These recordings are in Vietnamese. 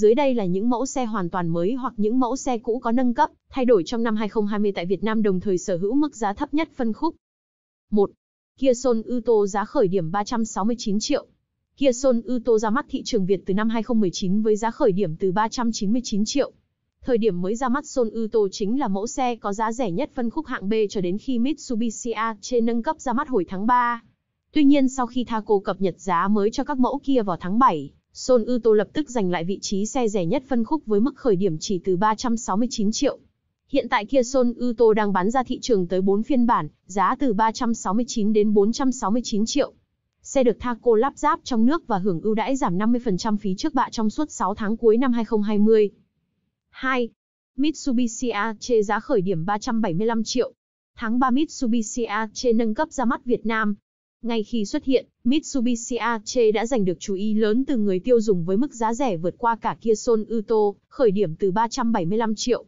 Dưới đây là những mẫu xe hoàn toàn mới hoặc những mẫu xe cũ có nâng cấp, thay đổi trong năm 2020 tại Việt Nam đồng thời sở hữu mức giá thấp nhất phân khúc. 1. Kia Soul Uto giá khởi điểm 369 triệu. Kia Soul Uto ra mắt thị trường Việt từ năm 2019 với giá khởi điểm từ 399 triệu. Thời điểm mới ra mắt Soul Uto chính là mẫu xe có giá rẻ nhất phân khúc hạng B cho đến khi Mitsubishi AT nâng cấp ra mắt hồi tháng 3. Tuy nhiên sau khi Thaco cập nhật giá mới cho các mẫu kia vào tháng 7, Son Ư Tô lập tức giành lại vị trí xe rẻ nhất phân khúc với mức khởi điểm chỉ từ 369 triệu. Hiện tại Kia Son Ư Tô đang bán ra thị trường tới 4 phiên bản, giá từ 369 đến 469 triệu. Xe được Thaco lắp ráp trong nước và hưởng ưu đãi giảm 50% phí trước bạ trong suốt 6 tháng cuối năm 2020. 2. Mitsubishi ACE giá khởi điểm 375 triệu. Tháng 3 Mitsubishi ACE nâng cấp ra mắt Việt Nam, ngay khi xuất hiện, Mitsubishi AJ đã giành được chú ý lớn từ người tiêu dùng với mức giá rẻ vượt qua cả Kia Soul Uto, khởi điểm từ 375 triệu.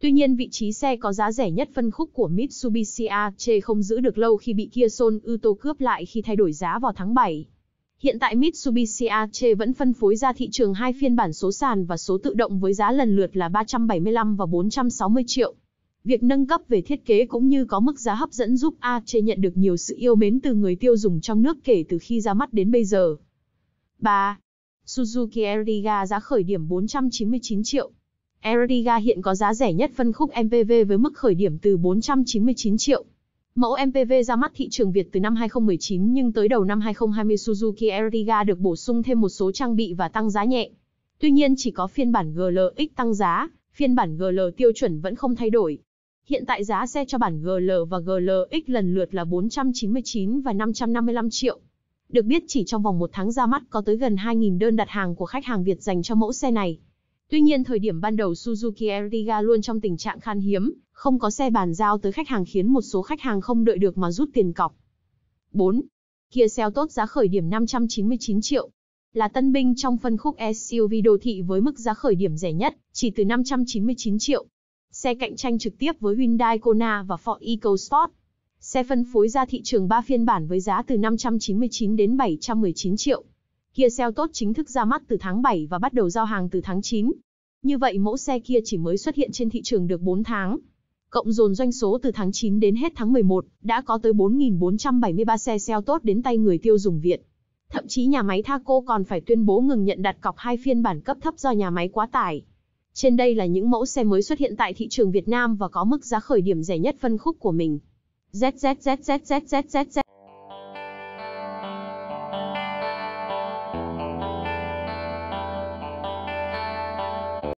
Tuy nhiên vị trí xe có giá rẻ nhất phân khúc của Mitsubishi AJ không giữ được lâu khi bị Kia Soul Uto cướp lại khi thay đổi giá vào tháng 7. Hiện tại Mitsubishi AJ vẫn phân phối ra thị trường hai phiên bản số sàn và số tự động với giá lần lượt là 375 và 460 triệu. Việc nâng cấp về thiết kế cũng như có mức giá hấp dẫn giúp Arche nhận được nhiều sự yêu mến từ người tiêu dùng trong nước kể từ khi ra mắt đến bây giờ. 3. Suzuki Ertiga giá khởi điểm 499 triệu. Ertiga hiện có giá rẻ nhất phân khúc MPV với mức khởi điểm từ 499 triệu. Mẫu MPV ra mắt thị trường Việt từ năm 2019 nhưng tới đầu năm 2020 Suzuki Ertiga được bổ sung thêm một số trang bị và tăng giá nhẹ. Tuy nhiên chỉ có phiên bản GLX tăng giá, phiên bản GL tiêu chuẩn vẫn không thay đổi. Hiện tại giá xe cho bản GL và GLX lần lượt là 499 và 555 triệu. Được biết chỉ trong vòng một tháng ra mắt có tới gần 2.000 đơn đặt hàng của khách hàng Việt dành cho mẫu xe này. Tuy nhiên thời điểm ban đầu Suzuki Ertiga luôn trong tình trạng khan hiếm, không có xe bàn giao tới khách hàng khiến một số khách hàng không đợi được mà rút tiền cọc. 4. Kia Seltos giá khởi điểm 599 triệu. Là tân binh trong phân khúc SUV đô thị với mức giá khởi điểm rẻ nhất, chỉ từ 599 triệu. Xe cạnh tranh trực tiếp với Hyundai Kona và Ford EcoSport. Xe phân phối ra thị trường 3 phiên bản với giá từ 599 đến 719 triệu. Kia Seltos chính thức ra mắt từ tháng 7 và bắt đầu giao hàng từ tháng 9. Như vậy mẫu xe Kia chỉ mới xuất hiện trên thị trường được 4 tháng. Cộng dồn doanh số từ tháng 9 đến hết tháng 11, đã có tới 4.473 xe Xeo Tốt đến tay người tiêu dùng Việt. Thậm chí nhà máy Thaco còn phải tuyên bố ngừng nhận đặt cọc hai phiên bản cấp thấp do nhà máy quá tải. Trên đây là những mẫu xe mới xuất hiện tại thị trường Việt Nam và có mức giá khởi điểm rẻ nhất phân khúc của mình. ZZZZZZZZ